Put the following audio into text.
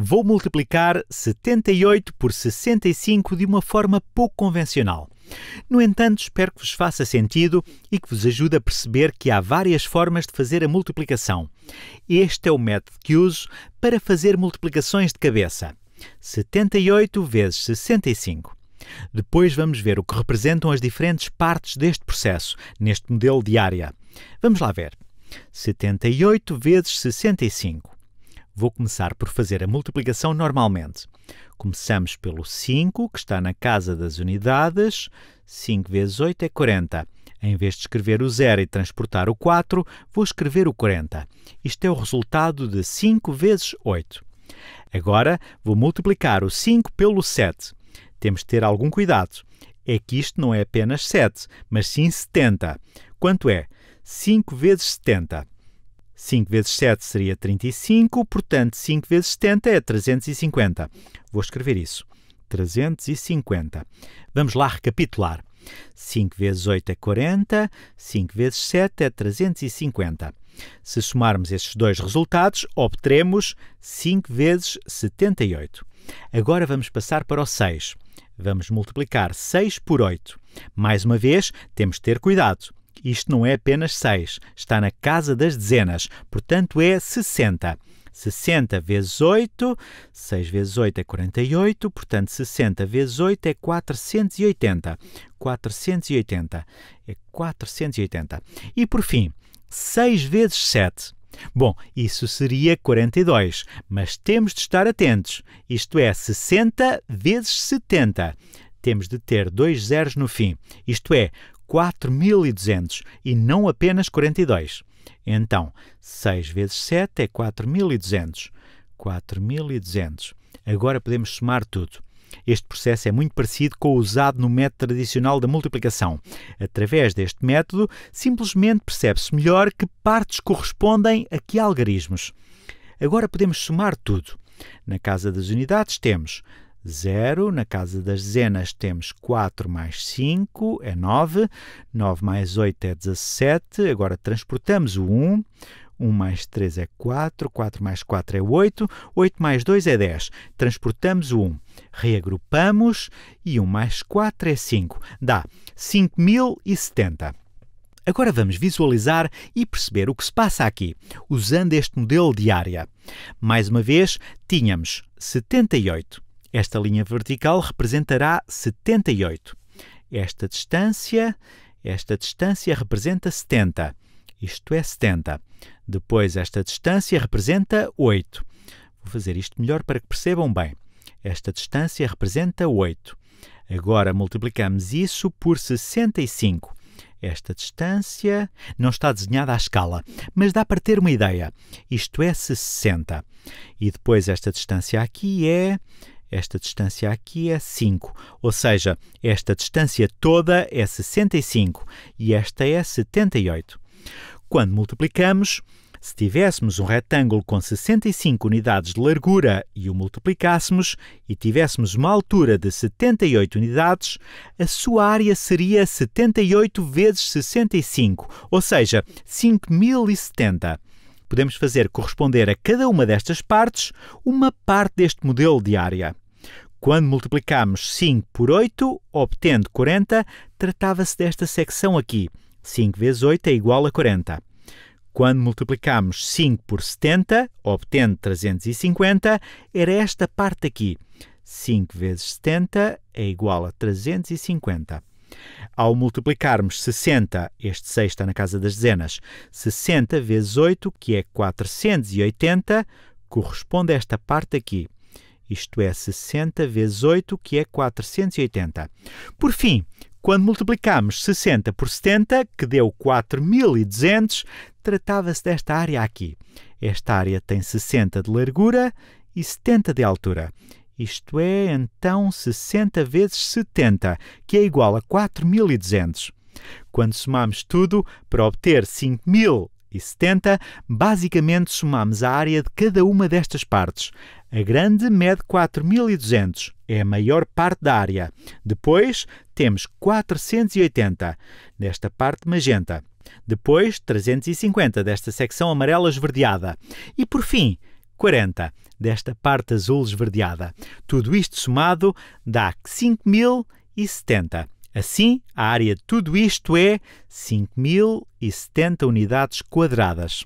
Vou multiplicar 78 por 65 de uma forma pouco convencional. No entanto, espero que vos faça sentido e que vos ajude a perceber que há várias formas de fazer a multiplicação. Este é o método que uso para fazer multiplicações de cabeça. 78 vezes 65. Depois vamos ver o que representam as diferentes partes deste processo, neste modelo de área. Vamos lá ver. 78 vezes 65. Vou começar por fazer a multiplicação normalmente. Começamos pelo 5, que está na casa das unidades. 5 vezes 8 é 40. Em vez de escrever o 0 e transportar o 4, vou escrever o 40. Isto é o resultado de 5 vezes 8. Agora vou multiplicar o 5 pelo 7. Temos de ter algum cuidado. É que isto não é apenas 7, mas sim 70. Quanto é? 5 vezes 70. 5 vezes 7 seria 35, portanto 5 vezes 70 é 350. Vou escrever isso. 350. Vamos lá recapitular. 5 vezes 8 é 40, 5 vezes 7 é 350. Se somarmos estes dois resultados, obteremos 5 vezes 78. Agora vamos passar para o 6. Vamos multiplicar 6 por 8. Mais uma vez, temos de ter cuidado. Isto não é apenas 6, está na casa das dezenas, portanto é 60. 60 vezes 8, 6 vezes 8 é 48, portanto 60 vezes 8 é 480. 480 é 480. E por fim, 6 vezes 7. Bom, isso seria 42, mas temos de estar atentos. Isto é 60 vezes 70. Temos de ter dois zeros no fim, isto é 4.200 e não apenas 42. Então, 6 vezes 7 é 4.200. 4.200. Agora podemos somar tudo. Este processo é muito parecido com o usado no método tradicional da multiplicação. Através deste método, simplesmente percebe-se melhor que partes correspondem a que algarismos. Agora podemos somar tudo. Na casa das unidades temos 0. Na casa das dezenas temos 4 mais 5 é 9. 9 mais 8 é 17. Agora transportamos o 1. 1 mais 3 é 4, 4 mais 4 é 8, 8 mais 2 é 10. Transportamos o 1, reagrupamos e 1 mais 4 é 5. Dá 5070. Agora vamos visualizar e perceber o que se passa aqui, usando este modelo de área. Mais uma vez, tínhamos 78 esta linha vertical representará 78. Esta distância, esta distância representa 70. Isto é 70. Depois esta distância representa 8. Vou fazer isto melhor para que percebam bem. Esta distância representa 8. Agora multiplicamos isso por 65. Esta distância não está desenhada à escala, mas dá para ter uma ideia. Isto é 60. E depois esta distância aqui é esta distância aqui é 5, ou seja, esta distância toda é 65 e esta é 78. Quando multiplicamos, se tivéssemos um retângulo com 65 unidades de largura e o multiplicássemos e tivéssemos uma altura de 78 unidades, a sua área seria 78 vezes 65, ou seja, 5070 podemos fazer corresponder a cada uma destas partes uma parte deste modelo de área. Quando multiplicamos 5 por 8, obtendo 40, tratava-se desta secção aqui. 5 vezes 8 é igual a 40. Quando multiplicamos 5 por 70, obtendo 350, era esta parte aqui. 5 vezes 70 é igual a 350. Ao multiplicarmos 60, este 6 está na casa das dezenas, 60 vezes 8, que é 480, corresponde a esta parte aqui. Isto é 60 vezes 8, que é 480. Por fim, quando multiplicamos 60 por 70, que deu 4.200, tratava-se desta área aqui. Esta área tem 60 de largura e 70 de altura. Isto é, então, 60 vezes 70, que é igual a 4.200. Quando somamos tudo, para obter 5.070, basicamente somamos a área de cada uma destas partes. A grande mede 4.200, é a maior parte da área. Depois, temos 480, desta parte magenta. Depois, 350, desta secção amarela esverdeada. E, por fim, 40 desta parte azul esverdeada. Tudo isto somado dá 5.070. Assim, a área de tudo isto é 5.070 unidades quadradas.